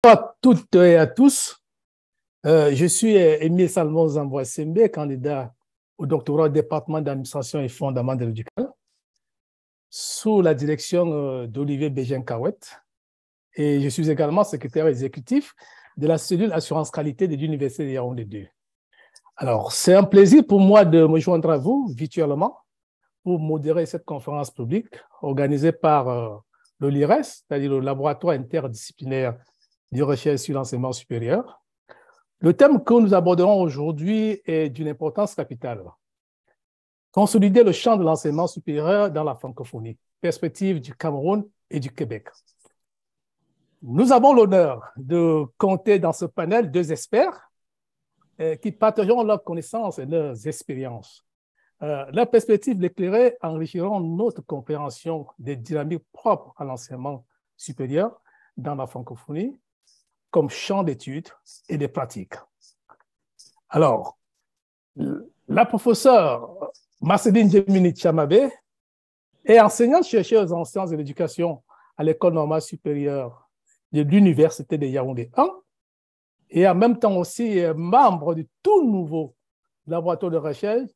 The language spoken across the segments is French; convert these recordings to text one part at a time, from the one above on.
Bonjour à toutes et à tous. Euh, je suis euh, Émile Salmon Zambouasembe, candidat au doctorat au département d'administration et de l'éducation, sous la direction euh, d'Olivier bégin cahouette Et je suis également secrétaire exécutif de la cellule assurance qualité de l'Université de Yaoundé 2. Alors, c'est un plaisir pour moi de me joindre à vous virtuellement pour modérer cette conférence publique organisée par l'OLIRES, c'est-à-dire le laboratoire interdisciplinaire de recherche sur l'enseignement supérieur. Le thème que nous aborderons aujourd'hui est d'une importance capitale. Consolider le champ de l'enseignement supérieur dans la francophonie, perspective du Cameroun et du Québec. Nous avons l'honneur de compter dans ce panel deux experts euh, qui partageront leurs connaissances et leurs expériences. Euh, leurs perspectives éclairées enrichiront notre compréhension des dynamiques propres à l'enseignement supérieur dans la francophonie comme champ d'études et de pratiques. Alors, la professeure Marceline Gemini Chamabé est enseignante-chercheuse en sciences de l'éducation à l'École normale supérieure de l'Université de Yaoundé 1 et en même temps aussi membre du tout nouveau laboratoire de recherche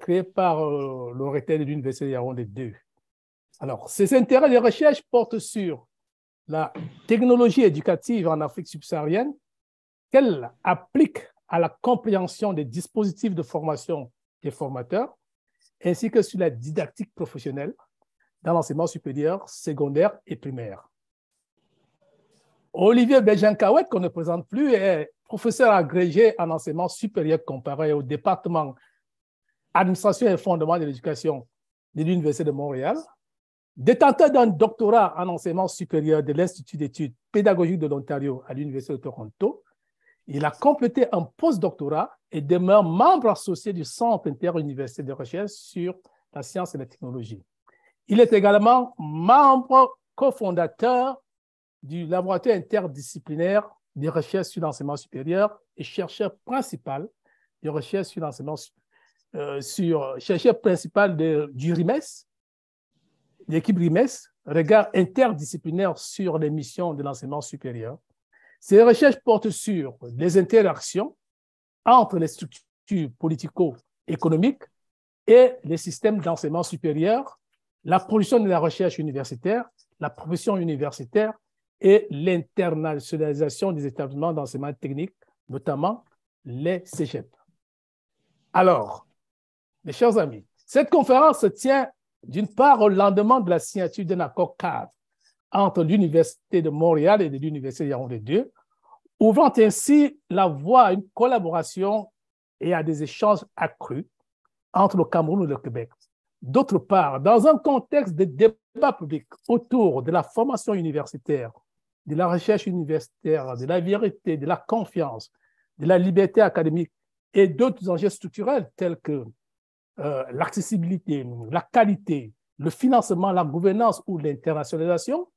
créé par euh, l'Orité de l'Université de Yaoundé 2. Alors, ses intérêts de recherche portent sur la technologie éducative en Afrique subsaharienne, qu'elle applique à la compréhension des dispositifs de formation des formateurs, ainsi que sur la didactique professionnelle dans l'enseignement supérieur, secondaire et primaire. Olivier Belgin-Cahouette, qu'on ne présente plus, est professeur agrégé en enseignement supérieur comparé au département administration et fondement de l'éducation de l'Université de Montréal, Détenteur d'un doctorat en enseignement supérieur de l'Institut d'études pédagogiques de l'Ontario à l'Université de Toronto, il a complété un postdoctorat et demeure membre associé du Centre interuniversitaire de recherche sur la science et la technologie. Il est également membre cofondateur du laboratoire interdisciplinaire de recherche sur l'enseignement supérieur et chercheur principal de recherche sur euh, sur chercheur principal du RIMES, l'équipe RIMES, regard interdisciplinaire sur les missions de l'enseignement supérieur. Ces recherches portent sur les interactions entre les structures politico-économiques et les systèmes d'enseignement supérieur, la production de la recherche universitaire, la profession universitaire et l'internationalisation des établissements d'enseignement technique, notamment les CEGEP. Alors, mes chers amis, cette conférence se tient d'une part, au lendemain de la signature d'un accord cadre entre l'Université de Montréal et l'Université de Yaron-les-Dieu, ouvrant ainsi la voie à une collaboration et à des échanges accrus entre le Cameroun et le Québec. D'autre part, dans un contexte de débat public autour de la formation universitaire, de la recherche universitaire, de la vérité, de la confiance, de la liberté académique et d'autres enjeux structurels tels que euh, l'accessibilité, la qualité, le financement, la gouvernance ou l'internationalisation,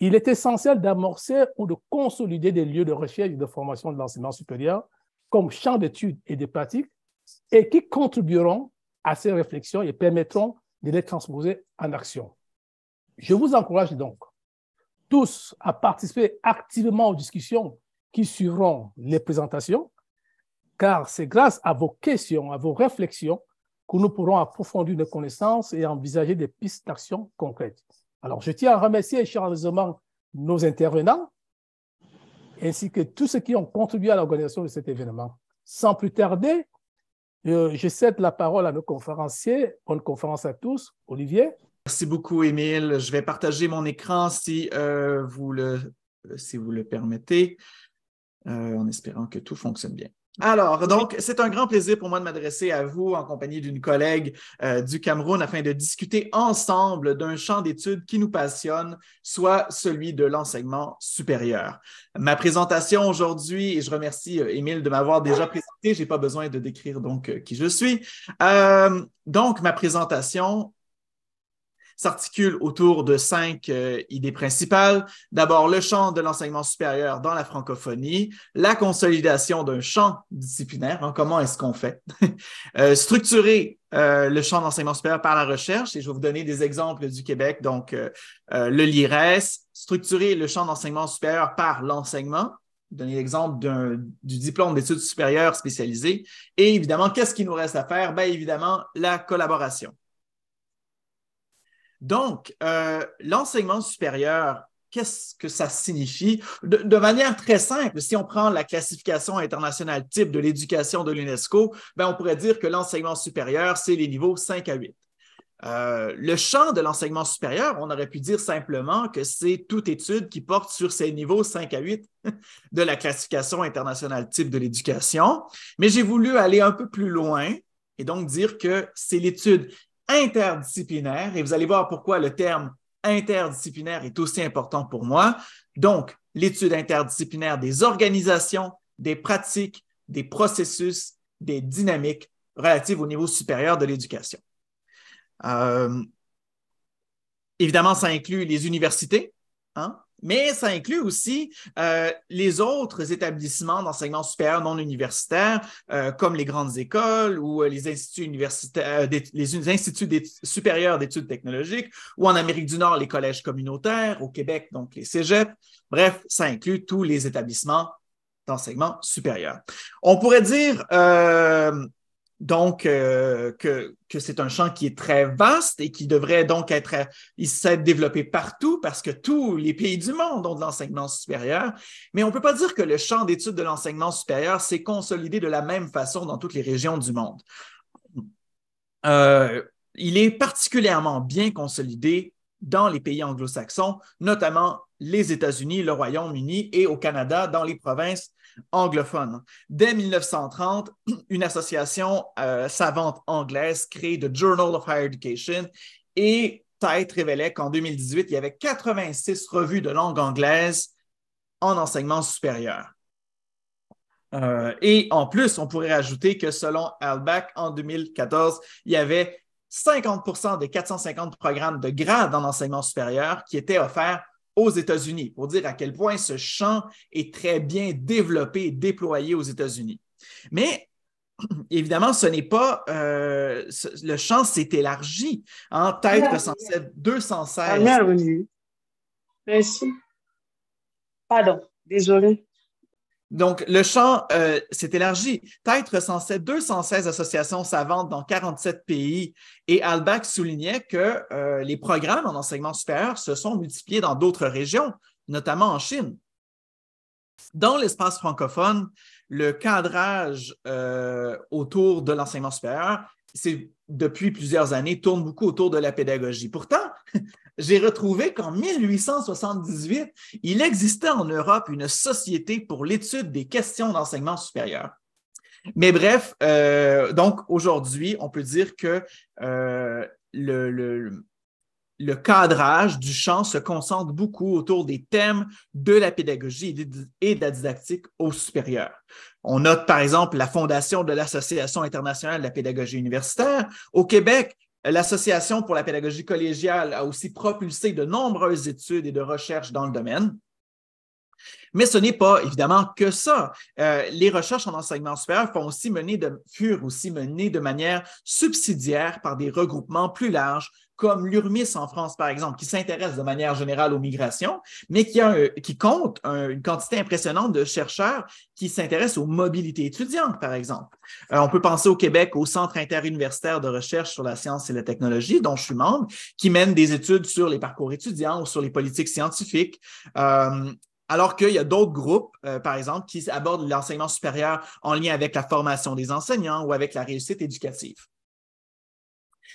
il est essentiel d'amorcer ou de consolider des lieux de recherche et de formation de l'enseignement supérieur comme champ d'études et de pratiques et qui contribueront à ces réflexions et permettront de les transposer en action. Je vous encourage donc tous à participer activement aux discussions qui suivront les présentations, car c'est grâce à vos questions, à vos réflexions, que nous pourrons approfondir nos connaissances et envisager des pistes d'action concrètes. Alors, je tiens à remercier chaleureusement nos intervenants ainsi que tous ceux qui ont contribué à l'organisation de cet événement. Sans plus tarder, euh, je cède la parole à nos conférenciers. Bonne conférence à tous. Olivier. Merci beaucoup, Émile. Je vais partager mon écran si, euh, vous, le, si vous le permettez, euh, en espérant que tout fonctionne bien. Alors, donc, c'est un grand plaisir pour moi de m'adresser à vous en compagnie d'une collègue euh, du Cameroun afin de discuter ensemble d'un champ d'études qui nous passionne, soit celui de l'enseignement supérieur. Ma présentation aujourd'hui, et je remercie euh, Émile de m'avoir déjà présenté, je n'ai pas besoin de décrire donc euh, qui je suis. donc, ma présentation s'articule autour de cinq euh, idées principales. D'abord, le champ de l'enseignement supérieur dans la francophonie, la consolidation d'un champ disciplinaire, hein, comment est-ce qu'on fait, euh, structurer euh, le champ d'enseignement supérieur par la recherche, et je vais vous donner des exemples du Québec, donc le LIRES, structurer le champ d'enseignement supérieur par l'enseignement, donner l'exemple du diplôme d'études supérieures spécialisées. Et évidemment, qu'est-ce qui nous reste à faire? Bien évidemment, la collaboration. Donc, euh, l'enseignement supérieur, qu'est-ce que ça signifie? De, manière très simple, si on prend la classification internationale type de l'éducation de l'UNESCO, ben on pourrait dire que l'enseignement supérieur, c'est les niveaux 5 à 8. Euh, le champ de l'enseignement supérieur, on aurait pu dire simplement que c'est toute étude qui porte sur ces niveaux 5 à 8 de la classification internationale type de l'éducation, mais j'ai voulu aller un peu plus loin et donc dire que c'est l'étude interdisciplinaire, et vous allez voir pourquoi le terme interdisciplinaire est aussi important pour moi. Donc, l'étude interdisciplinaire des organisations, des pratiques, des processus, des dynamiques relatives au niveau supérieur de l'éducation. Euh, évidemment, ça inclut les universités, hein, mais ça inclut aussi euh, les autres établissements d'enseignement supérieur non universitaire, euh, comme les grandes écoles ou euh, les instituts universitaires, les instituts supérieurs d'études technologiques, ou en Amérique du Nord, les collèges communautaires, au Québec, donc les cégeps. Bref, ça inclut tous les établissements d'enseignement supérieur. On pourrait dire euh, donc, euh, que, c'est un champ qui est très vaste et qui devrait donc être, euh, s'est développé partout parce que tous les pays du monde ont de l'enseignement supérieur. Mais on ne peut pas dire que le champ d'études de l'enseignement supérieur s'est consolidé de la même façon dans toutes les régions du monde. Euh, il est particulièrement bien consolidé dans les pays anglo-saxons, notamment les États-Unis, le Royaume-Uni et au Canada, dans les provinces anglophone. Dès 1930, une association euh, savante anglaise crée The Journal of Higher Education et Tite révélait qu'en 2018, il y avait 86 revues de langue anglaise en enseignement supérieur. Euh, et en plus, on pourrait rajouter que selon Albach, en 2014, il y avait 50 des 450 programmes de grade en enseignement supérieur qui étaient offerts aux États-Unis, pour dire à quel point ce champ est très bien développé et déployé aux États-Unis. Mais évidemment, ce n'est pas euh, le champ s'est élargi. En tête de 216. Merci. Pardon, désolé. Donc, le champ euh, s'est élargi. Tête recensait 216 associations savantes dans 47 pays et Albac soulignait que euh, les programmes en enseignement supérieur se sont multipliés dans d'autres régions, notamment en Chine. Dans l'espace francophone, le cadrage euh, autour de l'enseignement supérieur, c'est depuis plusieurs années, tourne beaucoup autour de la pédagogie. Pourtant, j'ai retrouvé qu'en 1878, il existait en Europe une société pour l'étude des questions d'enseignement supérieur. Mais bref, euh, donc aujourd'hui, on peut dire que euh, le, le, cadrage du champ se concentre beaucoup autour des thèmes de la pédagogie et de la didactique au supérieur. On note par exemple la fondation de l'Association internationale de la pédagogie universitaire. Au Québec, L'Association pour la pédagogie collégiale a aussi propulsé de nombreuses études et de recherches dans le domaine. Mais ce n'est pas évidemment que ça. Euh, les recherches en enseignement supérieur font aussi mener de, furent aussi menées de manière subsidiaire par des regroupements plus larges comme l'URMIS en France, par exemple, qui s'intéresse de manière générale aux migrations, mais qui, a qui compte une quantité impressionnante de chercheurs qui s'intéressent aux mobilités étudiantes, par exemple. Euh, on peut penser au Québec au Centre interuniversitaire de recherche sur la science et la technologie, dont je suis membre, qui mène des études sur les parcours étudiants ou sur les politiques scientifiques. Euh, alors qu'il y a d'autres groupes, euh, par exemple, qui abordent l'enseignement supérieur en lien avec la formation des enseignants ou avec la réussite éducative.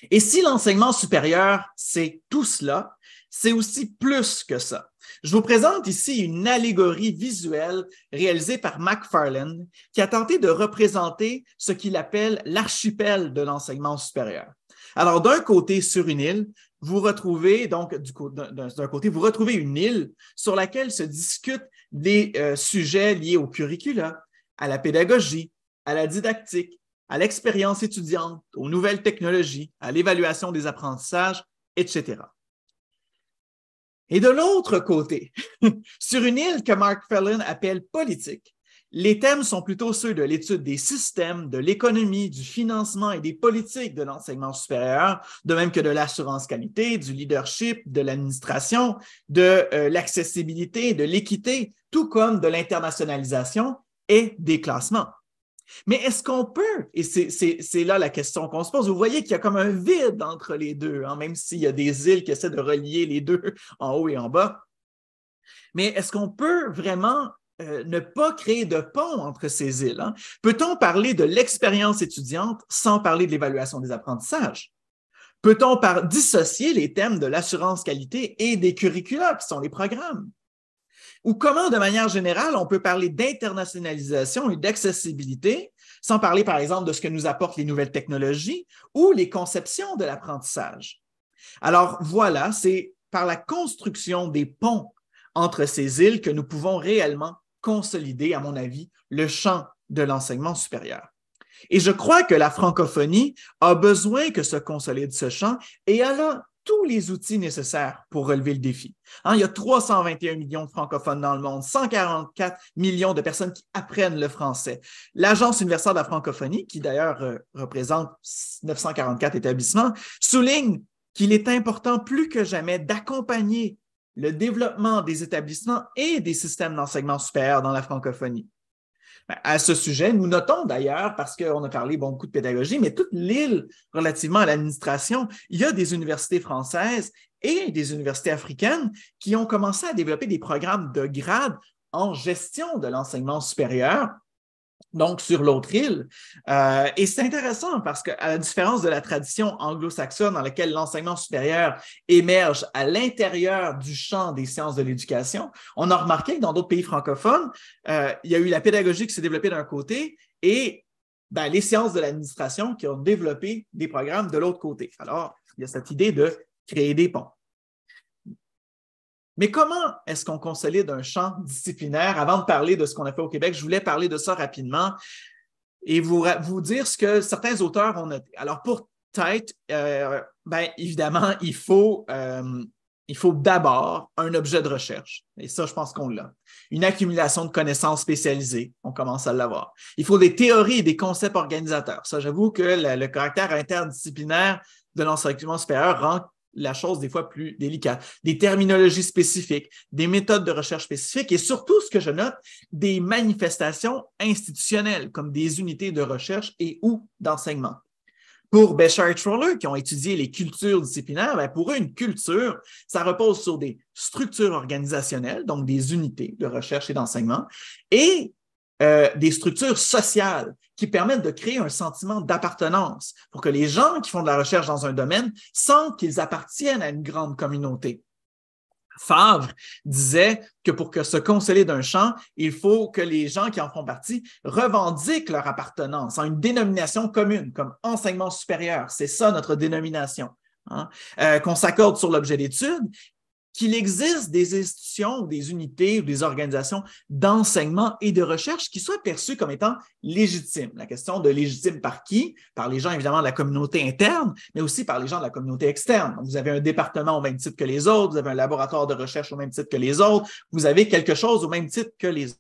Et si l'enseignement supérieur, c'est tout cela, c'est aussi plus que ça. Je vous présente ici une allégorie visuelle réalisée par MacFarlane qui a tenté de représenter ce qu'il appelle l'archipel de l'enseignement supérieur. Alors, d'un côté, sur une île, vous retrouvez donc d'un côté, vous retrouvez une île sur laquelle se discutent des euh, sujets liés au curricula, à la pédagogie, à la didactique, à l'expérience étudiante, aux nouvelles technologies, à l'évaluation des apprentissages, etc. Et de l'autre côté, sur une île que Mark Fellin appelle politique, les thèmes sont plutôt ceux de l'étude des systèmes, de l'économie, du financement et des politiques de l'enseignement supérieur, de même que de l'assurance qualité, du leadership, de l'administration, de euh, l'accessibilité, de l'équité, tout comme de l'internationalisation et des classements. Mais est-ce qu'on peut? Et c'est là la question qu'on se pose. Vous voyez qu'il y a comme un vide entre les deux, hein, même s'il y a des îles qui essaient de relier les deux en haut et en bas. Mais est-ce qu'on peut vraiment euh, ne pas créer de pont entre ces îles? Hein? Peut-on parler de l'expérience étudiante sans parler de l'évaluation des apprentissages? Peut-on dissocier les thèmes de l'assurance qualité et des curricula, qui sont les programmes? ou comment, de manière générale, on peut parler d'internationalisation et d'accessibilité, sans parler, par exemple, de ce que nous apportent les nouvelles technologies ou les conceptions de l'apprentissage. Alors voilà, c'est par la construction des ponts entre ces îles que nous pouvons réellement consolider, à mon avis, le champ de l'enseignement supérieur. Et je crois que la francophonie a besoin que se consolide ce champ et elle tous les outils nécessaires pour relever le défi. Hein, il y a 321 millions de francophones dans le monde, 144 millions de personnes qui apprennent le français. L'Agence universelle de la francophonie, qui d'ailleurs euh, représente 944 établissements, souligne qu'il est important plus que jamais d'accompagner le développement des établissements et des systèmes d'enseignement supérieur dans la francophonie. Ben, à ce sujet, nous notons d'ailleurs, parce qu'on a parlé beaucoup de pédagogie, mais toute l'île relativement à l'administration, il y a des universités françaises et des universités africaines qui ont commencé à développer des programmes de grade en gestion de l'enseignement supérieur donc sur l'autre île. Euh, et c'est intéressant parce qu'à la différence de la tradition anglo-saxonne dans laquelle l'enseignement supérieur émerge à l'intérieur du champ des sciences de l'éducation, on a remarqué que dans d'autres pays francophones, euh, il y a eu la pédagogie qui s'est développée d'un côté et ben, les sciences de l'administration qui ont développé des programmes de l'autre côté. Alors, il y a cette idée de créer des ponts. Mais comment est-ce qu'on consolide un champ disciplinaire? Avant de parler de ce qu'on a fait au Québec, je voulais parler de ça rapidement et vous, vous dire ce que certains auteurs ont noté. Alors, pour Tête, bien euh, ben, évidemment, il faut, euh, faut d'abord un objet de recherche. Et ça, je pense qu'on l'a. Une accumulation de connaissances spécialisées, on commence à l'avoir. Il faut des théories et des concepts organisateurs. Ça, j'avoue que le caractère interdisciplinaire de l'enseignement supérieur rend la chose des fois plus délicate, des terminologies spécifiques, des méthodes de recherche spécifiques et surtout, ce que je note, des manifestations institutionnelles comme des unités de recherche et ou d'enseignement. Pour Béchard et Troller, qui ont étudié les cultures disciplinaires, ben, pour eux, une culture, ça repose sur des structures organisationnelles, donc des unités de recherche et d'enseignement, et euh, des structures sociales qui permettent de créer un sentiment d'appartenance pour que les gens qui font de la recherche dans un domaine sentent qu'ils appartiennent à une grande communauté. Favre disait que pour que se consoler d'un champ, il faut que les gens qui en font partie revendiquent leur appartenance à une dénomination commune, comme enseignement supérieur. C'est ça notre dénomination. Hein. Euh, qu'on s'accorde sur l'objet d'étude qu'il existe des institutions, des unités ou des organisations d'enseignement et de recherche qui soient perçues comme étant légitimes. La question de légitime par qui? Par les gens, évidemment, de la communauté interne, mais aussi par les gens de la communauté externe. vous avez un département au même titre que les autres, vous avez un laboratoire de recherche au même titre que les autres, vous avez quelque chose au même titre que les autres.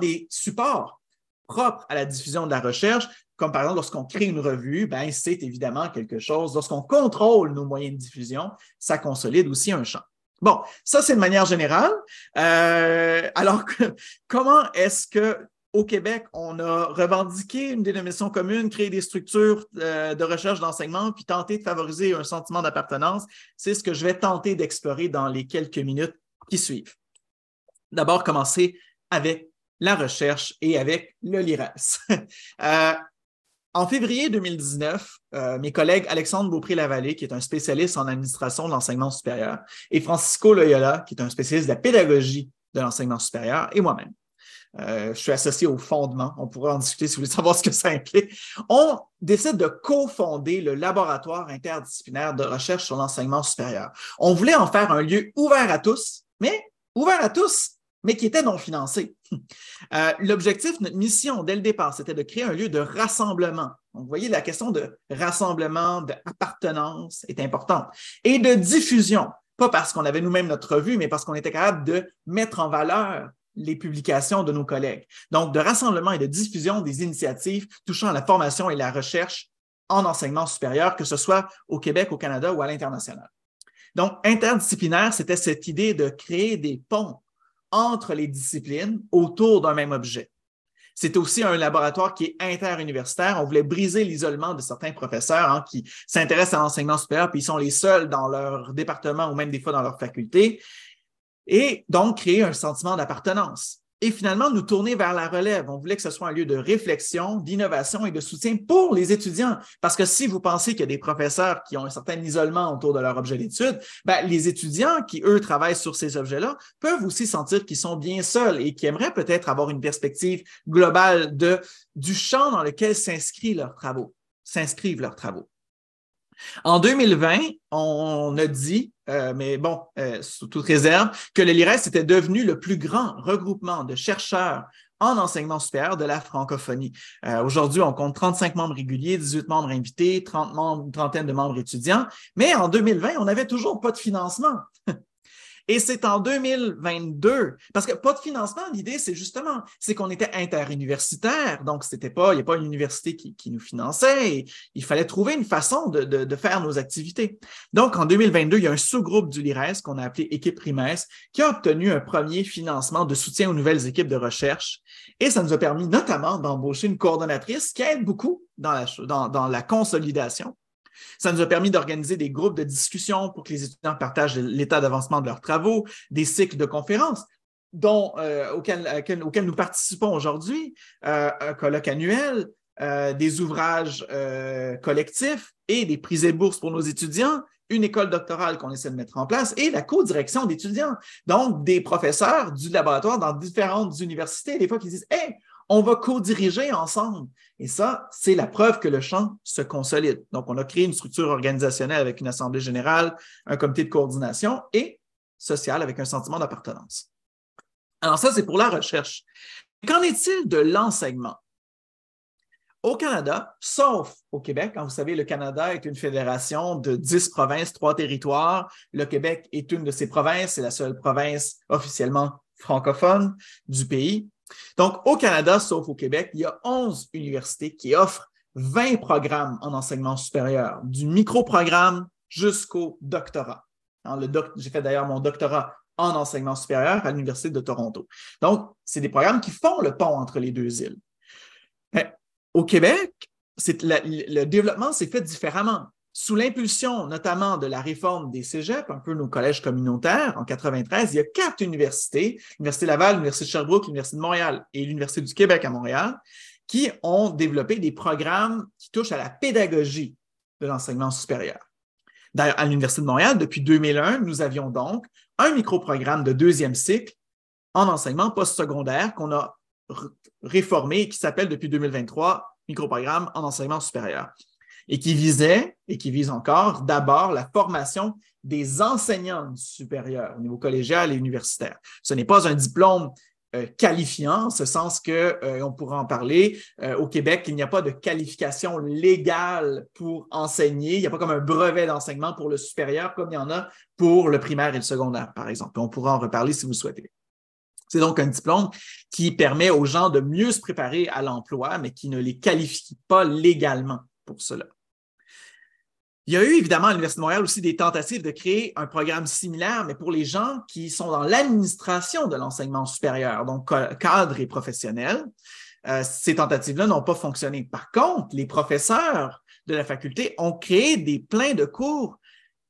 Des supports propres à la diffusion de la recherche, comme par exemple lorsqu'on crée une revue, ben, c'est évidemment quelque chose. Lorsqu'on contrôle nos moyens de diffusion, ça consolide aussi un champ. Bon, ça c'est de manière générale. Euh, alors, comment est-ce que au Québec, on a revendiqué une dénomination commune, créé des structures euh, de recherche d'enseignement, puis tenté de favoriser un sentiment d'appartenance. C'est ce que je vais tenter d'explorer dans les quelques minutes qui suivent. D'abord, commencer avec la recherche et avec le LIRAS. En février 2019, euh, mes collègues Alexandre Beaupré-Lavallée, qui est un spécialiste en administration de l'enseignement supérieur, et Francisco Loyola, qui est un spécialiste de la pédagogie de l'enseignement supérieur, et moi-même, euh, je suis associé au fondement, on pourrait en discuter si vous voulez savoir ce que ça implique, on décide de cofonder le laboratoire interdisciplinaire de recherche sur l'enseignement supérieur. On voulait en faire un lieu ouvert à tous, mais ouvert à tous mais qui était non financé. Euh, l'objectif, notre mission dès le départ, c'était de créer un lieu de rassemblement. Donc, vous voyez, la question de rassemblement, d'appartenance est importante. Et de diffusion, pas parce qu'on avait nous-mêmes notre revue, mais parce qu'on était capable de mettre en valeur les publications de nos collègues. Donc, de rassemblement et de diffusion des initiatives touchant à la formation et la recherche en enseignement supérieur, que ce soit au Québec, au Canada ou à l'international. Donc, interdisciplinaire, c'était cette idée de créer des ponts entre les disciplines autour d'un même objet. C'est aussi un laboratoire qui est interuniversitaire. On voulait briser l'isolement de certains professeurs hein, qui s'intéressent à l'enseignement supérieur, puis ils sont les seuls dans leur département ou même des fois dans leur faculté. Et donc, créer un sentiment d'appartenance et finalement nous tourner vers la relève. On voulait que ce soit un lieu de réflexion, d'innovation et de soutien pour les étudiants. Parce que si vous pensez qu'il y a des professeurs qui ont un certain isolement autour de leur objet d'étude, ben, les étudiants qui, eux, travaillent sur ces objets-là peuvent aussi sentir qu'ils sont bien seuls et qu'ils aimeraient peut-être avoir une perspective globale du champ dans lequel leurs travaux, s'inscrivent leurs travaux. En 2020, on a dit, euh, mais bon, euh, sous toute réserve, que le LIRES était devenu le plus grand regroupement de chercheurs en enseignement supérieur de la francophonie. Euh, aujourd'hui, on compte 35 membres réguliers, 18 membres invités, 30 membres, une trentaine de membres étudiants, mais en 2020, on n'avait toujours pas de financement. Et c'est en 2022, parce que pas de financement, l'idée, c'est justement, c'est qu'on était interuniversitaire, donc c'était pas, il n'y a pas une université qui, nous finançait, il fallait trouver une façon de, faire nos activités. Donc, en 2022, il y a un sous-groupe du LIRES qu'on a appelé Équipe RIMES qui a obtenu un premier financement de soutien aux nouvelles équipes de recherche, et ça nous a permis notamment d'embaucher une coordonnatrice qui aide beaucoup dans la consolidation ça nous a permis d'organiser des groupes de discussion pour que les étudiants partagent l'état d'avancement de leurs travaux, des cycles de conférences euh, auxquels, nous participons aujourd'hui, euh, un colloque annuel, euh, des ouvrages collectifs et des prises et bourses pour nos étudiants, une école doctorale qu'on essaie de mettre en place et la co-direction d'étudiants, donc des professeurs du laboratoire dans différentes universités, des fois qui disent Hé! » on va co-diriger ensemble. Et ça, c'est la preuve que le champ se consolide. Donc, on a créé une structure organisationnelle avec une assemblée générale, un comité de coordination et sociale avec un sentiment d'appartenance. Alors, ça, c'est pour la recherche. Qu'en est-il de l'enseignement? Au Canada, sauf au Québec, quand hein, vous savez, le Canada est une fédération de 10 provinces, trois territoires. Le Québec est une de ces provinces, c'est la seule province officiellement francophone du pays. Donc, au Canada, sauf au Québec, il y a 11 universités qui offrent 20 programmes en enseignement supérieur, du micro-programme jusqu'au doctorat. Hein, j'ai fait d'ailleurs mon doctorat en enseignement supérieur à l'Université de Toronto. Donc, c'est des programmes qui font le pont entre les deux îles. au Québec, le développement s'est fait différemment. Sous l'impulsion notamment de la réforme des cégeps, un peu nos collèges communautaires, en 93, il y a quatre universités, l'Université Laval, l'Université de Sherbrooke, l'Université de Montréal et l'Université du Québec à Montréal, qui ont développé des programmes qui touchent à la pédagogie de l'enseignement supérieur. D'ailleurs, à l'Université de Montréal, depuis 2001, nous avions donc un micro-programme de deuxième cycle en enseignement postsecondaire qu'on a réformé et qui s'appelle depuis 2023 micro-programme en enseignement supérieur et qui visait et qui vise encore d'abord la formation des enseignants supérieurs au niveau collégial et universitaire. Ce n'est pas un diplôme euh, qualifiant, en ce sens que euh, on pourra en parler. Euh, au Québec, il n'y a pas de qualification légale pour enseigner. Il n'y a pas comme un brevet d'enseignement pour le supérieur, comme il y en a pour le primaire et le secondaire, par exemple. On pourra en reparler si vous souhaitez. C'est donc un diplôme qui permet aux gens de mieux se préparer à l'emploi, mais qui ne les qualifie pas légalement pour cela. Il y a eu évidemment à l'Université de Montréal aussi des tentatives de créer un programme similaire, mais pour les gens qui sont dans l'administration de l'enseignement supérieur, donc cadre et professionnel, euh, ces tentatives-là n'ont pas fonctionné. Par contre, les professeurs de la faculté ont créé des pleins de cours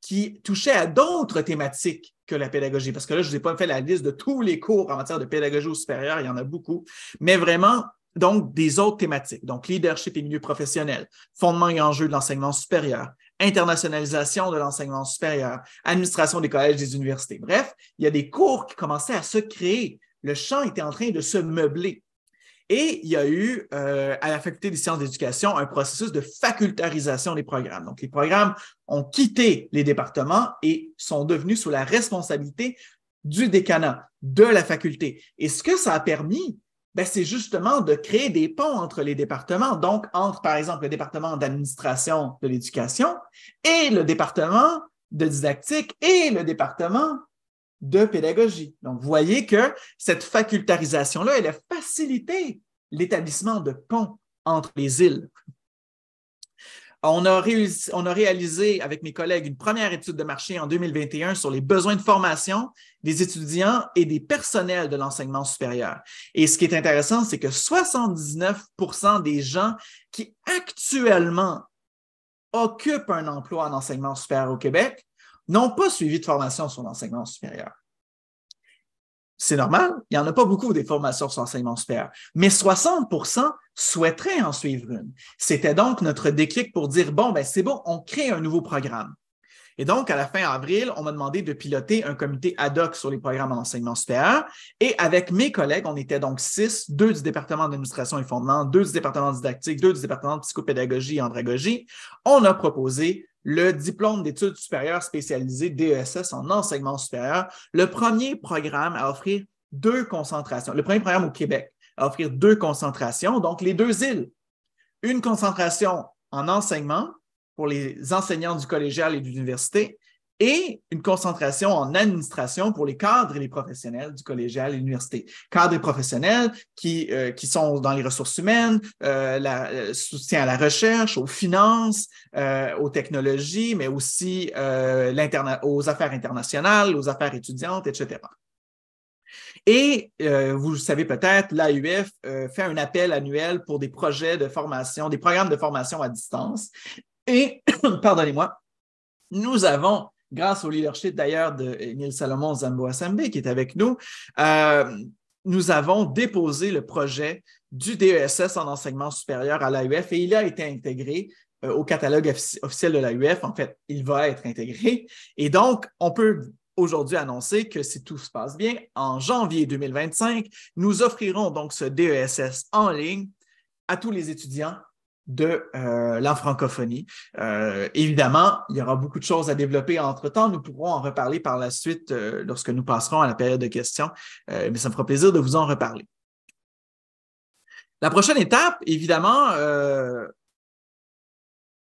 qui touchaient à d'autres thématiques que la pédagogie, parce que là, je ne vous ai pas fait la liste de tous les cours en matière de pédagogie au supérieur, il y en a beaucoup, mais vraiment donc des autres thématiques, donc leadership et milieu professionnel, fondement et enjeux de l'enseignement supérieur, internationalisation de l'enseignement supérieur, administration des collèges, des universités. Bref, il y a des cours qui commençaient à se créer. Le champ était en train de se meubler. Et il y a eu euh, à la faculté des sciences d'éducation un processus de facultarisation des programmes. Donc, les programmes ont quitté les départements et sont devenus sous la responsabilité du décanat, de la faculté. Et ce que ça a permis, ben, c'est justement de créer des ponts entre les départements, donc entre, par exemple, le département d'administration de l'éducation et le département de didactique et le département de pédagogie. Donc, vous voyez que cette facultarisation-là, elle a facilité l'établissement de ponts entre les îles. Ah, on a, réalisé avec mes collègues une première étude de marché en 2021 sur les besoins de formation des étudiants et des personnels de l'enseignement supérieur. Et ce qui est intéressant, c'est que 79 des gens qui actuellement occupent un emploi en enseignement supérieur au Québec n'ont pas suivi de formation sur l'enseignement supérieur c'est normal, il n'y en a pas beaucoup des formations sur l'enseignement supérieur, mais 60 souhaiteraient en suivre une. C'était donc notre déclic pour dire, bon, ben c'est bon, on crée un nouveau programme. Et donc, à la fin avril, on m'a demandé de piloter un comité ad hoc sur les programmes en enseignement supérieur. Et avec mes collègues, on était donc six, deux du département d'administration et fondement, deux du département didactique, deux du département de psychopédagogie et andragogie. On a proposé le diplôme d'études supérieures spécialisées DESS en enseignement supérieur, le premier programme à offrir deux concentrations, le premier programme au Québec à offrir deux concentrations, donc les deux îles. Une concentration en enseignement pour les enseignants du collégial et de l'université et une concentration en administration pour les cadres et les professionnels du collégial et l'université. Cadres et professionnels qui, euh, sont dans les ressources humaines, euh, la, euh, soutien à la recherche, aux finances, aux technologies, mais aussi aux affaires internationales, aux affaires étudiantes, etc. Et vous savez peut-être, l'AUF fait un appel annuel pour des projets de formation, des programmes de formation à distance. Et, pardonnez-moi, nous avons grâce au leadership d'ailleurs de Neil Salomon Zambo Assembly qui est avec nous, euh, nous avons déposé le projet du DESS en enseignement supérieur à l'AUF et il a été intégré euh, au catalogue officiel de l'AUF. En fait, il va être intégré. Et donc, on peut aujourd'hui annoncer que si tout se passe bien, en janvier 2025, nous offrirons donc ce DESS en ligne à tous les étudiants de euh, la francophonie. Euh, évidemment, il y aura beaucoup de choses à développer entre-temps. Nous pourrons en reparler par la suite euh, lorsque nous passerons à la période de questions, euh, mais ça me fera plaisir de vous en reparler. La prochaine étape, évidemment,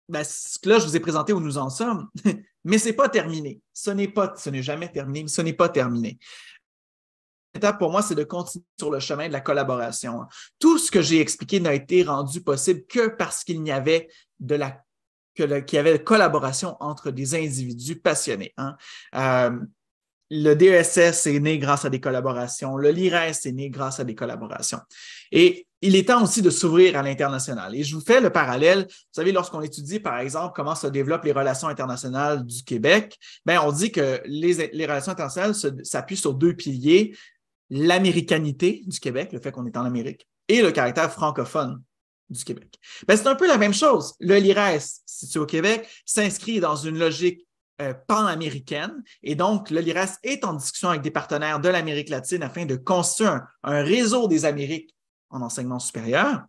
ben, ce là, je vous ai présenté où nous en sommes, mais ce n'est pas terminé. Ce n'est pas, ce n'est jamais terminé, mais ce n'est pas terminé pour moi, c'est de continuer sur le chemin de la collaboration. Tout ce que j'ai expliqué n'a été rendu possible que parce qu'il y avait de la qu'il y avait de collaboration entre des individus passionnés. Hein. Euh, le DESS est né grâce à des collaborations, le LIRES est né grâce à des collaborations. Et il est temps aussi de s'ouvrir à l'international. Et je vous fais le parallèle. Vous savez, lorsqu'on étudie, par exemple, comment se développent les relations internationales du Québec, ben on dit que les, les relations internationales s'appuient sur deux piliers, l'américanité du Québec, le fait qu'on est en Amérique, et le caractère francophone du Québec. Ben, c'est un peu la même chose. Le LIRES, situé au Québec, s'inscrit dans une logique pan euh, panaméricaine. Et donc, le LIRES est en discussion avec des partenaires de l'Amérique latine afin de construire un réseau des Amériques en enseignement supérieur.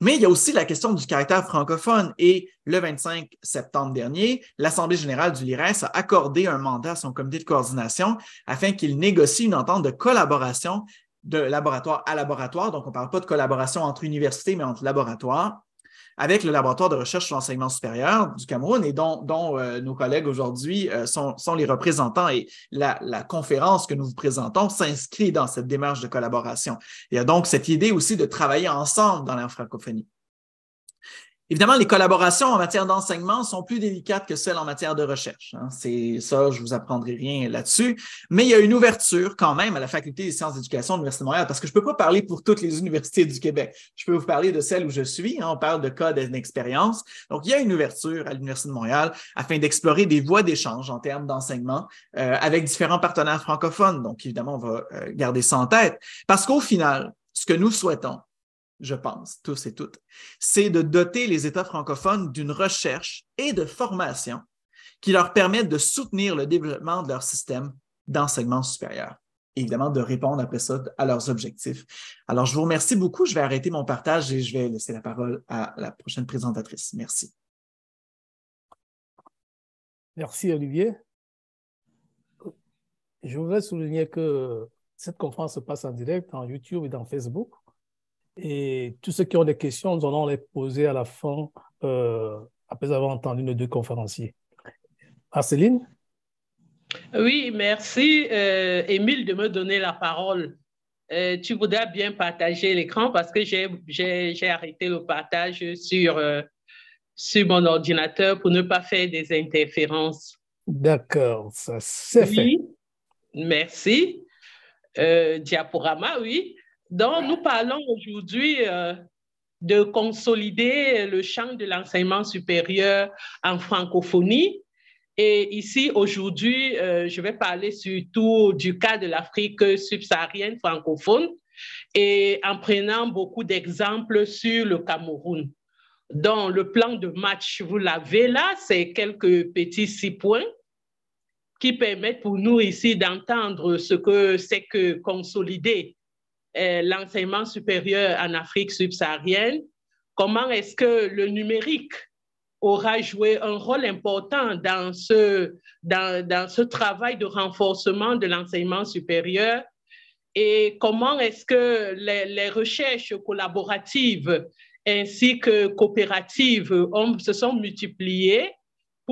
Mais il y a aussi la question du caractère francophone. Et le 25 septembre dernier, l'Assemblée générale du LIRES a accordé un mandat à son comité de coordination afin qu'il négocie une entente de collaboration de laboratoire à laboratoire. Donc, on ne parle pas de collaboration entre universités, mais entre laboratoires avec le laboratoire de recherche sur l'enseignement supérieur du Cameroun et dont, euh, nos collègues aujourd'hui euh, sont, les représentants. Et la, la, conférence que nous vous présentons s'inscrit dans cette démarche de collaboration. Il y a donc cette idée aussi de travailler ensemble dans la francophonie. Évidemment, les collaborations en matière d'enseignement sont plus délicates que celles en matière de recherche. Hein. C'est ça, je vous apprendrai rien là-dessus. Mais il y a une ouverture quand même à la faculté des sciences d'éducation de l'Université de Montréal, parce que je ne peux pas parler pour toutes les universités du Québec. Je peux vous parler de celle où je suis. Hein. On parle de cas d'expérience. Donc, il y a une ouverture à l'Université de Montréal afin d'explorer des voies d'échange en termes d'enseignement euh, avec différents partenaires francophones. Donc, évidemment, on va euh, garder ça en tête. Parce qu'au final, ce que nous souhaitons, je pense, tous et toutes, c'est de doter les États francophones d'une recherche et de formation qui leur permettent de soutenir le développement de leur système d'enseignement supérieur. évidemment, de répondre après ça à leurs objectifs. Alors, je vous remercie beaucoup. Je vais arrêter mon partage et je vais laisser la parole à la prochaine présentatrice. Merci. Merci, Olivier. Je voudrais souligner que cette conférence se passe en direct en YouTube et dans Facebook. Et tous ceux qui ont des questions, nous allons les poser à la fin, euh, après avoir entendu nos deux conférenciers. Marceline Oui, merci, euh, Émile, de me donner la parole. Euh, tu voudrais bien partager l'écran parce que j'ai arrêté le partage sur, mon ordinateur pour ne pas faire des interférences. D'accord, ça c'est oui, fait. Merci. diaporama, oui. Donc, nous parlons aujourd'hui euh, de consolider le champ de l'enseignement supérieur en francophonie. Et ici, aujourd'hui, euh, je vais parler surtout du cas de l'Afrique subsaharienne francophone et en prenant beaucoup d'exemples sur le Cameroun. Donc, le plan de match, vous l'avez là, c'est quelques petits six points qui permettent pour nous ici d'entendre ce que c'est que consolider euh, l'enseignement supérieur en Afrique subsaharienne, comment est-ce que le numérique aura joué un rôle important dans ce, travail de renforcement de l'enseignement supérieur et comment est-ce que les, recherches collaboratives ainsi que coopératives se sont multipliées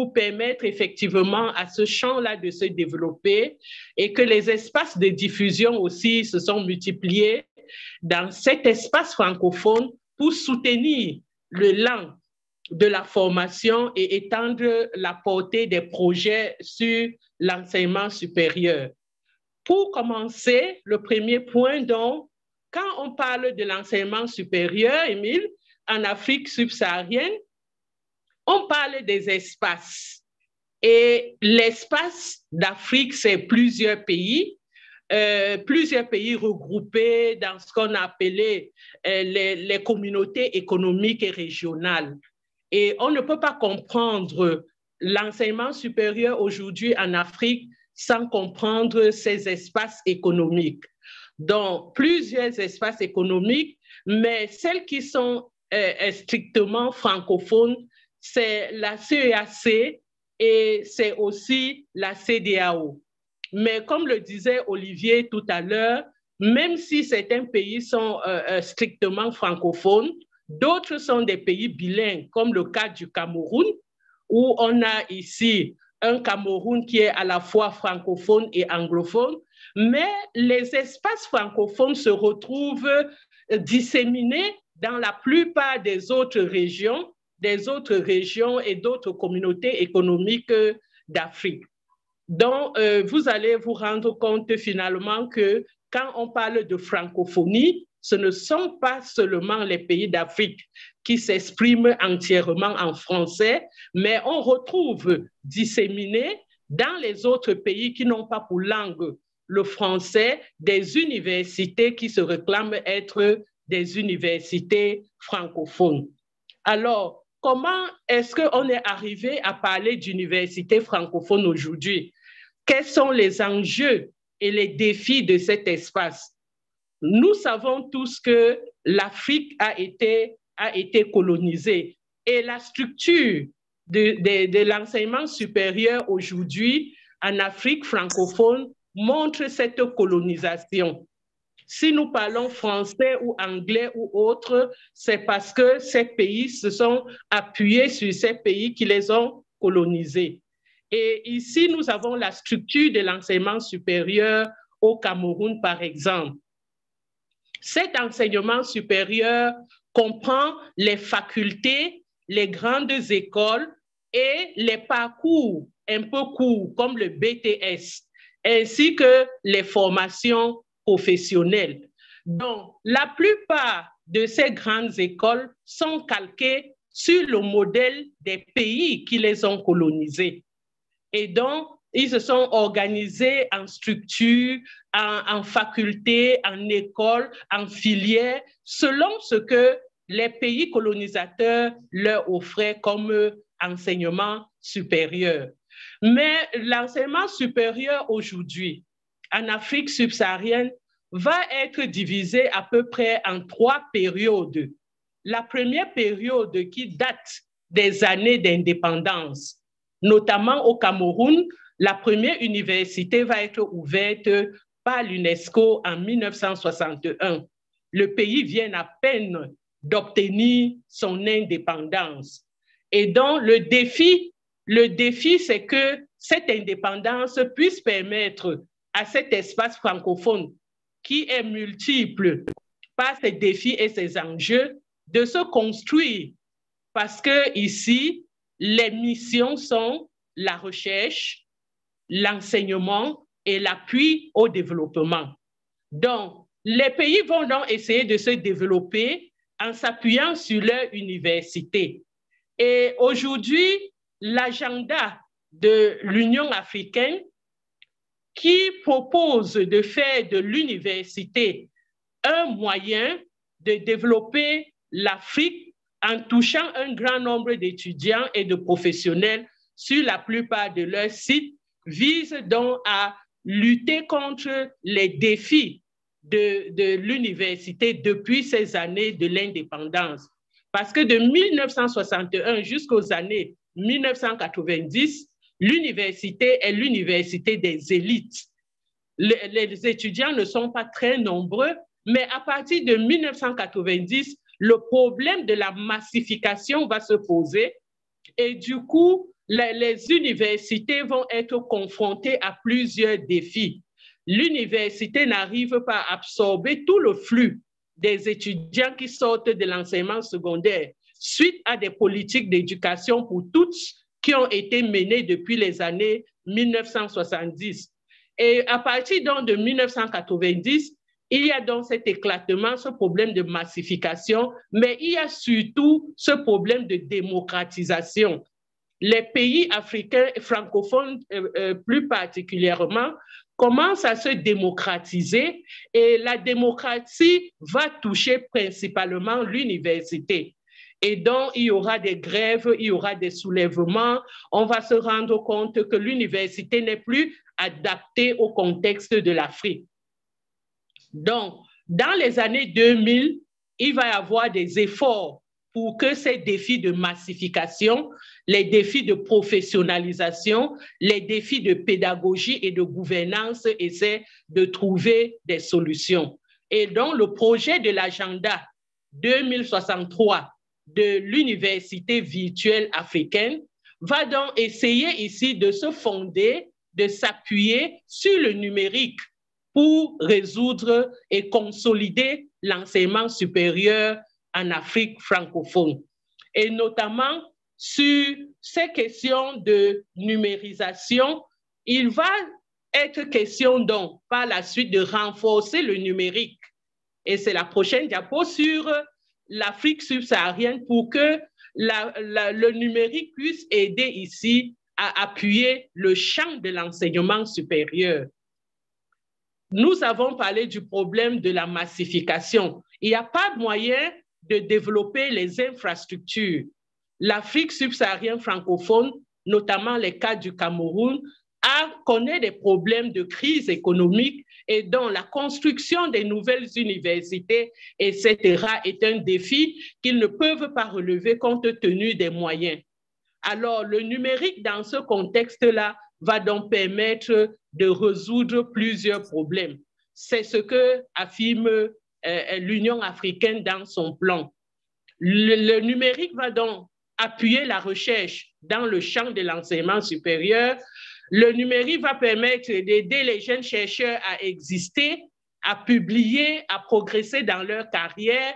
permettre effectivement à ce champ-là de se développer et que les espaces de diffusion aussi se sont multipliés dans cet espace francophone pour soutenir le langue de la formation et étendre la portée des projets sur l'enseignement supérieur. Pour commencer, le premier point, donc, quand on parle de l'enseignement supérieur, Émile, en Afrique subsaharienne, on parle des espaces. Et l'espace d'Afrique, c'est plusieurs pays, euh, plusieurs pays regroupés dans ce qu'on appelait euh, les, communautés économiques et régionales. Et on ne peut pas comprendre l'enseignement supérieur aujourd'hui en Afrique sans comprendre ces espaces économiques. Donc, plusieurs espaces économiques, mais celles qui sont euh, strictement francophones c'est la CEAC et c'est aussi la CDAO. Mais comme le disait Olivier tout à l'heure, même si certains pays sont euh, euh, strictement francophones, d'autres sont des pays bilingues, comme le cas du Cameroun, où on a ici un Cameroun qui est à la fois francophone et anglophone, mais les espaces francophones se retrouvent disséminés dans la plupart des autres régions des autres régions et d'autres communautés économiques d'Afrique. Donc, euh, vous allez vous rendre compte finalement que quand on parle de francophonie, ce ne sont pas seulement les pays d'Afrique qui s'expriment entièrement en français, mais on retrouve disséminés dans les autres pays qui n'ont pas pour langue le français des universités qui se réclament être des universités francophones. Alors, comment est-ce qu'on est arrivé à parler d'université francophone aujourd'hui Quels sont les enjeux et les défis de cet espace Nous savons tous que l'Afrique a été, colonisée et la structure de l'enseignement supérieur aujourd'hui en Afrique francophone montre cette colonisation. Si nous parlons français ou anglais ou autre, c'est parce que ces pays se sont appuyés sur ces pays qui les ont colonisés. Et ici, nous avons la structure de l'enseignement supérieur au Cameroun, par exemple. Cet enseignement supérieur comprend les facultés, les grandes écoles et les parcours un peu courts, comme le BTS, ainsi que les formations professionnels. Donc, la plupart de ces grandes écoles sont calquées sur le modèle des pays qui les ont colonisés. Et donc, ils se sont organisés en structure, en, en faculté, en école, en filière, selon ce que les pays colonisateurs leur offraient comme enseignement supérieur. Mais l'enseignement supérieur aujourd'hui, en Afrique subsaharienne, va être divisé à peu près en trois périodes. La première période qui date des années d'indépendance, notamment au Cameroun, la première université va être ouverte par l'UNESCO en 1961. Le pays vient à peine d'obtenir son indépendance. Et donc, le défi, le défi, c'est que cette indépendance puisse permettre à cet espace francophone qui est multiple par ses défis et ses enjeux, de se construire. Parce que ici, les missions sont la recherche, l'enseignement et l'appui au développement. Donc, les pays vont donc essayer de se développer en s'appuyant sur leur université. Et aujourd'hui, l'agenda de l'Union africaine qui propose de faire de l'université un moyen de développer l'Afrique en touchant un grand nombre d'étudiants et de professionnels sur la plupart de leurs sites, vise donc à lutter contre les défis de, de l'université depuis ces années de l'indépendance. Parce que de 1961 jusqu'aux années 1990, L'université est l'université des élites. Les, étudiants ne sont pas très nombreux, mais à partir de 1990, le problème de la massification va se poser et du coup, les, les universités vont être confrontées à plusieurs défis. L'université n'arrive pas à absorber tout le flux des étudiants qui sortent de l'enseignement secondaire suite à des politiques d'éducation pour toutes qui ont été menées depuis les années 1970. Et à partir de 1990, il y a donc cet éclatement, ce problème de massification, mais il y a surtout ce problème de démocratisation. Les pays africains et francophones euh, euh, plus particulièrement commencent à se démocratiser et la démocratie va toucher principalement l'université. Et donc, il y aura des grèves, il y aura des soulèvements. On va se rendre compte que l'université n'est plus adaptée au contexte de l'Afrique. Donc, dans les années 2000, il va y avoir des efforts pour que ces défis de massification, les défis de professionnalisation, les défis de pédagogie et de gouvernance essaient de trouver des solutions. Et donc, le projet de l'agenda 2063 de l'université virtuelle africaine va donc essayer ici de se fonder, de s'appuyer sur le numérique pour résoudre et consolider l'enseignement supérieur en Afrique francophone, et notamment sur ces questions de numérisation, il va être question donc par la suite de renforcer le numérique. Et c'est la prochaine diapo sur l'Afrique subsaharienne pour que le numérique puisse aider ici à appuyer le champ de l'enseignement supérieur. Nous avons parlé du problème de la massification. Il n'y a pas de moyen de développer les infrastructures. L'Afrique subsaharienne francophone, notamment les cas du Cameroun, a, connaît des problèmes de crise économique et dont la construction des nouvelles universités, etc., est un défi qu'ils ne peuvent pas relever compte tenu des moyens. Alors, le numérique, dans ce contexte-là, va donc permettre de résoudre plusieurs problèmes. C'est ce que affirme euh, l'Union africaine dans son plan. le, numérique va donc appuyer la recherche dans le champ de l'enseignement supérieur le numérique va permettre d'aider les jeunes chercheurs à exister, à publier, à progresser dans leur carrière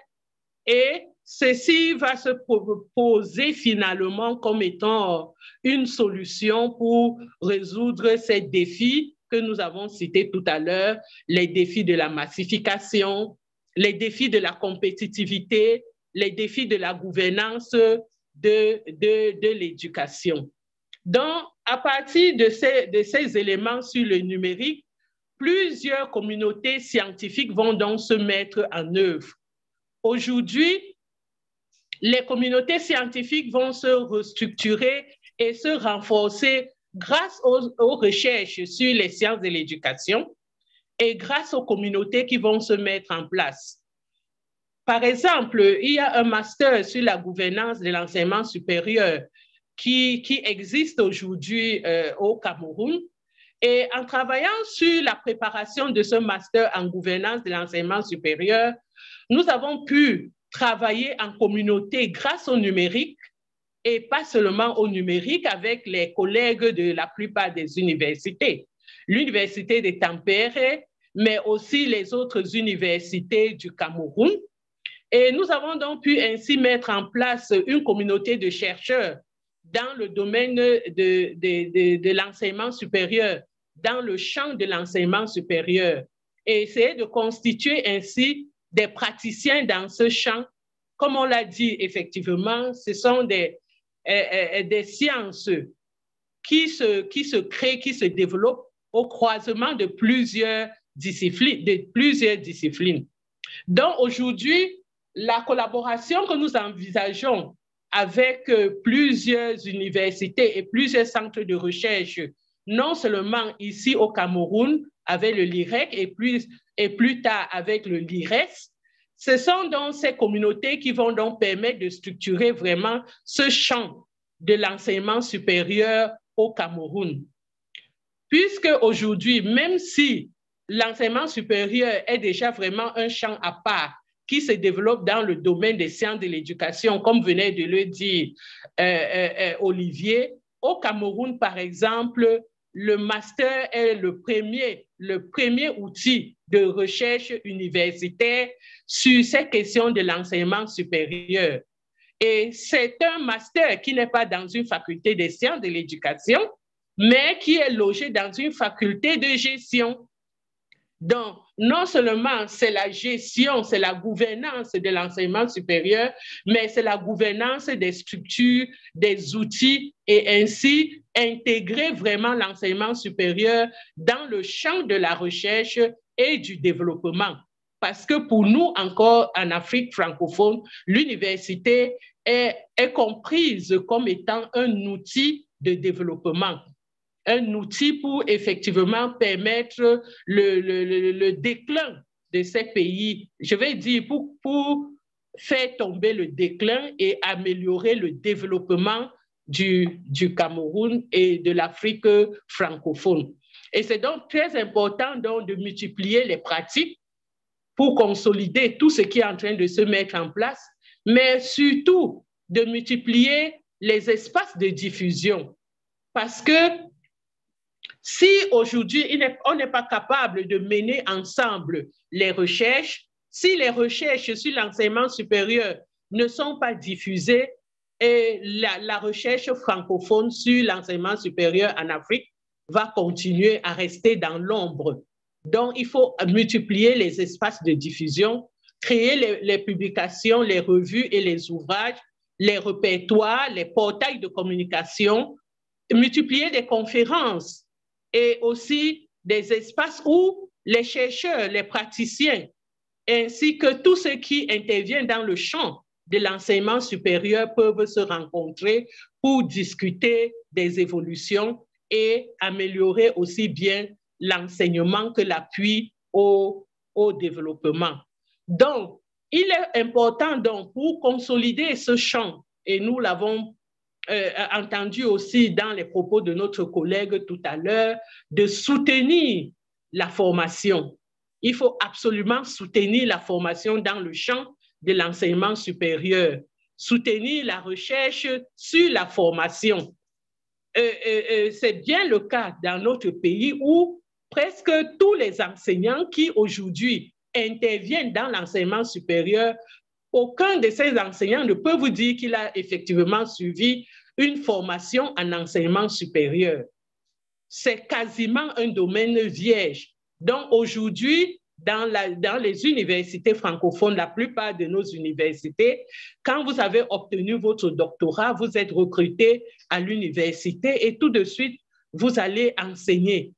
et ceci va se proposer finalement comme étant une solution pour résoudre ces défis que nous avons cités tout à l'heure, les défis de la massification, les défis de la compétitivité, les défis de la gouvernance de, de, l'éducation. Donc, à partir de ces, éléments sur le numérique, plusieurs communautés scientifiques vont donc se mettre en œuvre. Aujourd'hui, les communautés scientifiques vont se restructurer et se renforcer grâce aux recherches sur les sciences de l'éducation et grâce aux communautés qui vont se mettre en place. Par exemple, il y a un master sur la gouvernance de l'enseignement supérieur qui, qui existe aujourd'hui euh, au Cameroun. Et en travaillant sur la préparation de ce master en gouvernance de l'enseignement supérieur, nous avons pu travailler en communauté grâce au numérique et pas seulement au numérique avec les collègues de la plupart des universités. L'université de Tampere, mais aussi les autres universités du Cameroun. Et nous avons donc pu ainsi mettre en place une communauté de chercheurs dans le domaine de, l'enseignement supérieur, dans le champ de l'enseignement supérieur, et essayer de constituer ainsi des praticiens dans ce champ. Comme on l'a dit, effectivement, ce sont des, euh, euh, euh, des sciences qui se, qui se créent, qui se développent au croisement de plusieurs disciplines. De plusieurs disciplines. Donc aujourd'hui, la collaboration que nous envisageons avec euh, plusieurs universités et plusieurs centres de recherche, non seulement ici au Cameroun, avec le LIREC et plus, et plus tard avec le LIRES. Ce sont donc ces communautés qui vont donc permettre de structurer vraiment ce champ de l'enseignement supérieur au Cameroun. Puisque aujourd'hui, même si l'enseignement supérieur est déjà vraiment un champ à part qui se développe dans le domaine des sciences de l'éducation, comme venait de le dire euh, euh, euh, Olivier. Au Cameroun, par exemple, le master est le premier, le premier outil de recherche universitaire sur ces questions de l'enseignement supérieur. Et c'est un master qui n'est pas dans une faculté des sciences de l'éducation, mais qui est logé dans une faculté de gestion donc, non seulement c'est la gestion, c'est la gouvernance de l'enseignement supérieur, mais c'est la gouvernance des structures, des outils et ainsi intégrer vraiment l'enseignement supérieur dans le champ de la recherche et du développement. Parce que pour nous, encore en Afrique francophone, l'université est, comprise comme étant un outil de développement un outil pour effectivement permettre le, le, le, déclin de ces pays. Je vais dire pour, pour faire tomber le déclin et améliorer le développement du, du Cameroun et de l'Afrique francophone. Et c'est donc très important donc, de multiplier les pratiques pour consolider tout ce qui est en train de se mettre en place, mais surtout de multiplier les espaces de diffusion. Parce que si aujourd'hui, on n'est pas capable de mener ensemble les recherches, si les recherches sur l'enseignement supérieur ne sont pas diffusées, et la, recherche francophone sur l'enseignement supérieur en Afrique va continuer à rester dans l'ombre. Donc, il faut multiplier les espaces de diffusion, créer les, publications, les revues et les ouvrages, les répertoires, les portails de communication, multiplier les conférences et aussi des espaces où les chercheurs, les praticiens, ainsi que tous ceux qui interviennent dans le champ de l'enseignement supérieur peuvent se rencontrer pour discuter des évolutions et améliorer aussi bien l'enseignement que l'appui au, au, développement. Donc, il est important donc pour consolider ce champ, et nous l'avons euh, entendu aussi dans les propos de notre collègue tout à l'heure, de soutenir la formation. Il faut absolument soutenir la formation dans le champ de l'enseignement supérieur, soutenir la recherche sur la formation. Euh, euh, c'est bien le cas dans notre pays où presque tous les enseignants qui aujourd'hui interviennent dans l'enseignement supérieur aucun de ces enseignants ne peut vous dire qu'il a effectivement suivi une formation en enseignement supérieur. C'est quasiment un domaine vierge. Donc aujourd'hui, dans, les universités francophones, la plupart de nos universités, quand vous avez obtenu votre doctorat, vous êtes recruté à l'université et tout de suite, vous allez enseigner.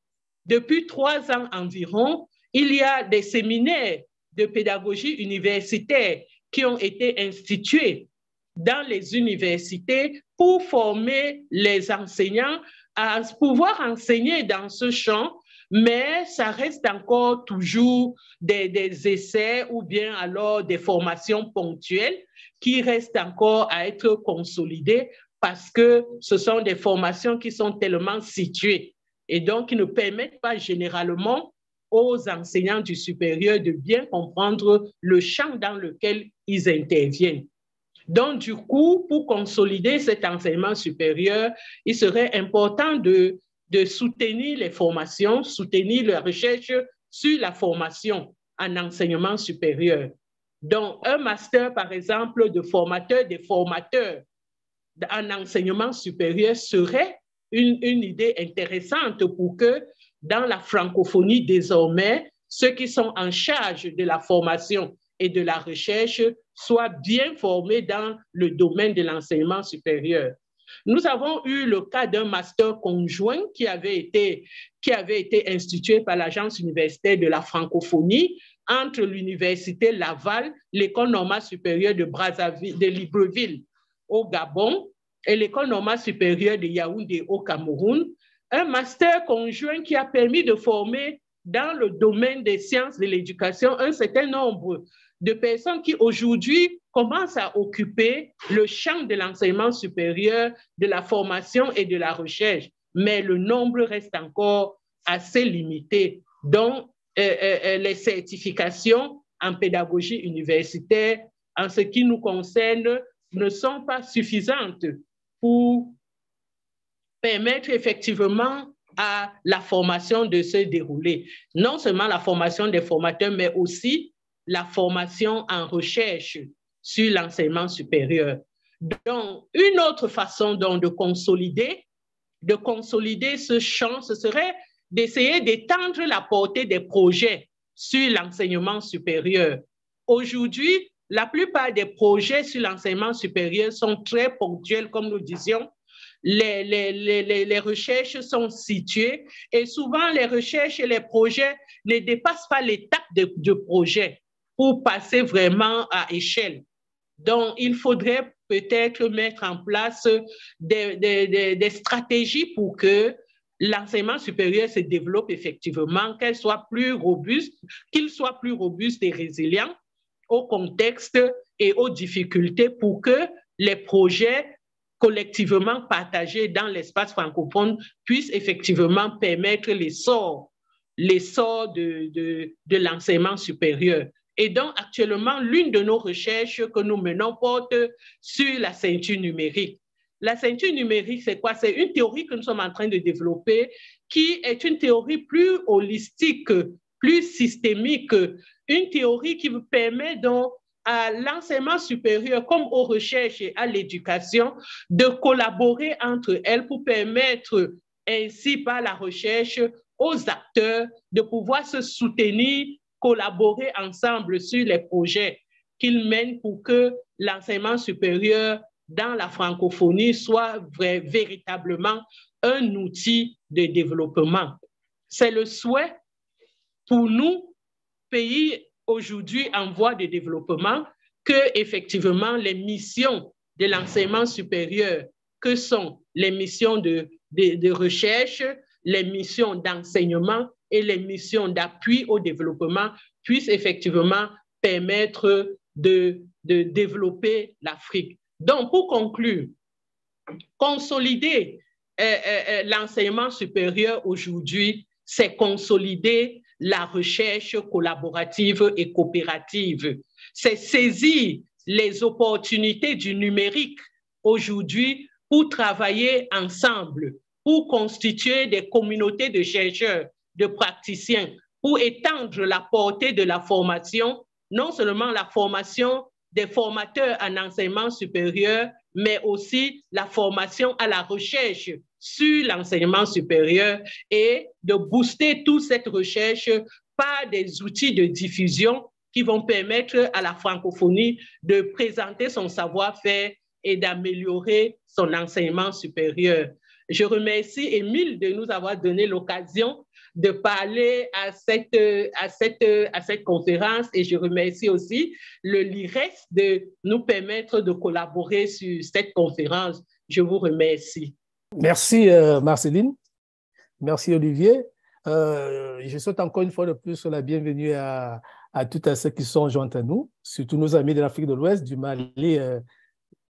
Depuis trois ans environ, il y a des séminaires de pédagogie universitaire qui ont été instituées dans les universités pour former les enseignants à pouvoir enseigner dans ce champ, mais ça reste encore toujours des, des essais ou bien alors des formations ponctuelles qui restent encore à être consolidées parce que ce sont des formations qui sont tellement situées et donc qui ne permettent pas généralement aux enseignants du supérieur de bien comprendre le champ dans lequel ils interviennent. Donc, du coup, pour consolider cet enseignement supérieur, il serait important de, de soutenir les formations, soutenir la recherche sur la formation en enseignement supérieur. Donc, un master, par exemple, de formateur des formateurs en enseignement supérieur serait une, une idée intéressante pour que dans la francophonie désormais, ceux qui sont en charge de la formation et de la recherche soient bien formés dans le domaine de l'enseignement supérieur. Nous avons eu le cas d'un master conjoint qui avait été, qui avait été institué par l'Agence universitaire de la francophonie entre l'Université Laval, l'École normale supérieure de, Brazzaville, de Libreville au Gabon et l'École normale supérieure de Yaoundé au Cameroun, un master conjoint qui a permis de former dans le domaine des sciences de l'éducation un certain nombre de personnes qui aujourd'hui commencent à occuper le champ de l'enseignement supérieur, de la formation et de la recherche. Mais le nombre reste encore assez limité. Donc, euh, euh, euh, les certifications en pédagogie universitaire, en ce qui nous concerne, ne sont pas suffisantes pour permettre effectivement à la formation de se dérouler. Non seulement la formation des formateurs, mais aussi la formation en recherche sur l'enseignement supérieur. Donc, une autre façon donc de consolider, de consolider ce champ, ce serait d'essayer d'étendre la portée des projets sur l'enseignement supérieur. Aujourd'hui, la plupart des projets sur l'enseignement supérieur sont très ponctuels, comme nous disions, les, les, recherches sont situées et souvent les recherches et les projets ne dépassent pas l'étape de, projet pour passer vraiment à échelle. Donc, il faudrait peut-être mettre en place des, stratégies pour que l'enseignement supérieur se développe effectivement, qu'elle soit plus robuste, qu'il soit plus robuste et résilient au contexte et aux difficultés pour que les projets collectivement partagées dans l'espace francophone puissent effectivement permettre l'essor, sorts, de, de, de l'enseignement supérieur. Et donc, actuellement, l'une de nos recherches que nous menons porte sur la ceinture numérique. La ceinture numérique, c'est quoi C'est une théorie que nous sommes en train de développer qui est une théorie plus holistique, plus systémique, une théorie qui vous permet donc à l'enseignement supérieur comme aux recherches et à l'éducation de collaborer entre elles pour permettre ainsi par la recherche aux acteurs de pouvoir se soutenir, collaborer ensemble sur les projets qu'ils mènent pour que l'enseignement supérieur dans la francophonie soit vrai, véritablement un outil de développement. C'est le souhait pour nous, pays aujourd'hui en voie de développement que effectivement les missions de l'enseignement supérieur, que sont les missions de, recherche, les missions d'enseignement et les missions d'appui au développement, puissent effectivement permettre de, développer l'Afrique. Donc, pour conclure, consolider euh, euh, euh, l'enseignement supérieur aujourd'hui, c'est consolider la recherche collaborative et coopérative. C'est saisir les opportunités du numérique aujourd'hui pour travailler ensemble, pour constituer des communautés de chercheurs, de praticiens, pour étendre la portée de la formation, non seulement la formation des formateurs en enseignement supérieur, mais aussi la formation à la recherche sur l'enseignement supérieur et de booster toute cette recherche par des outils de diffusion qui vont permettre à la francophonie de présenter son savoir-faire et d'améliorer son enseignement supérieur. Je remercie Émile de nous avoir donné l'occasion de parler à cette, à, cette, à cette conférence et je remercie aussi le LIRES de nous permettre de collaborer sur cette conférence. Je vous remercie. Merci euh, Marceline. Merci Olivier. Euh, je souhaite encore une fois de plus la bienvenue à, à toutes ceux qui sont joints à nous, surtout nos amis de l'Afrique de l'Ouest, du Mali, euh,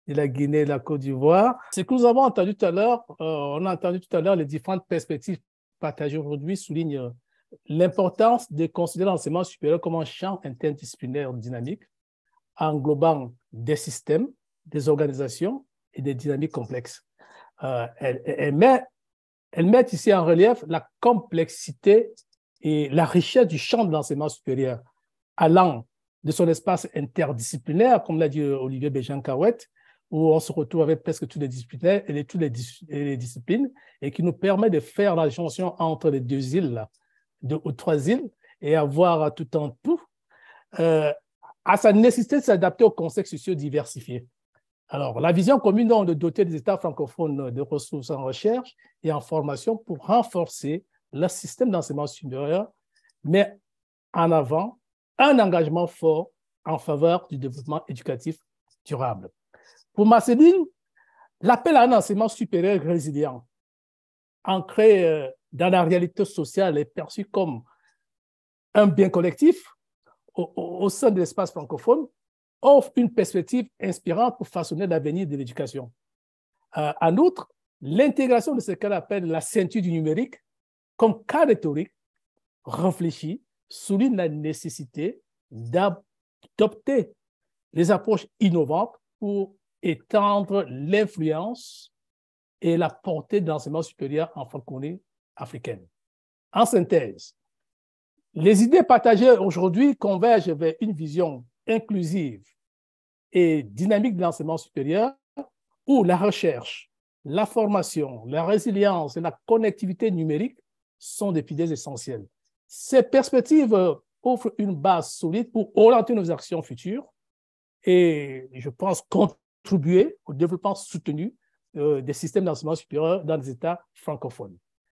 de la Guinée, de la Côte d'Ivoire. Ce que nous avons entendu tout à l'heure, on a entendu tout à l'heure les différentes perspectives partagées aujourd'hui soulignent l'importance de considérer l'enseignement supérieur comme un champ interdisciplinaire dynamique, englobant des systèmes, des organisations et des dynamiques complexes. Euh, elle, met, ici en relief la complexité et la richesse du champ de l'enseignement supérieur, allant de son espace interdisciplinaire, comme l'a dit Olivier Béjean Carouette, où on se retrouve avec presque toutes les disciplines et toutes les, disciplines, et qui nous permet de faire la jonction entre les deux îles, deux ou trois îles, et avoir tout en tout, euh, à sa nécessité de s'adapter aux contexte sociaux diversifiés. Alors, la vision commune de doter les États francophones de ressources en recherche et en formation pour renforcer le système d'enseignement supérieur, mais en avant un engagement fort en faveur du développement éducatif durable. Pour Marceline, l'appel à un enseignement supérieur résilient, ancré euh, dans la réalité sociale et perçu comme un bien collectif au sein de l'espace francophone, offre une perspective inspirante pour façonner l'avenir de l'éducation. Euh, en outre, l'intégration de ce qu'elle appelle la ceinture du numérique comme cas rhétorique réfléchi souligne la nécessité d'adopter les approches innovantes pour étendre l'influence et la portée de l'enseignement supérieur en francophonie africaine. En synthèse, les idées partagées aujourd'hui convergent vers une vision inclusive et dynamique de l'enseignement supérieur, où la recherche, la formation, la résilience et la connectivité numérique sont des piliers essentiels. Ces perspectives euh, offrent une base solide pour orienter nos actions futures et, je pense, contribuer au développement soutenu euh, des systèmes d'enseignement supérieur dans les États francophones.